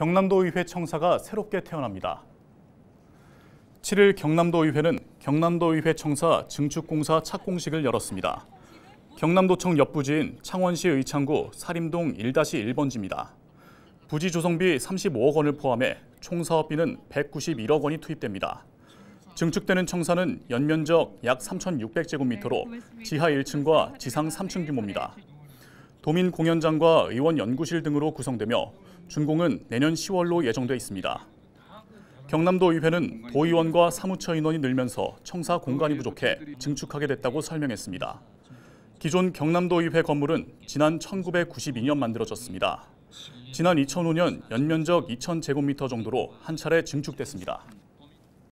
경남도의회 청사가 새롭게 태어납니다. 7일 경남도의회는 경남도의회 청사 증축공사 착공식을 열었습니다. 경남도청 옆부지인 창원시 의창구 사림동 1-1번지입니다. 부지 조성비 35억 원을 포함해 총 사업비는 191억 원이 투입됩니다. 증축되는 청사는 연면적 약 3,600제곱미터로 지하 1층과 지상 3층 규모입니다. 도민 공연장과 의원 연구실 등으로 구성되며 준공은 내년 10월로 예정돼 있습니다. 경남도 의회는 도의원과 사무처 인원이 늘면서 청사 공간이 부족해 증축하게 됐다고 설명했습니다. 기존 경남도 의회 건물은 지난 1992년 만들어졌습니다. 지난 2005년 연면적 2,000제곱미터 정도로 한 차례 증축됐습니다.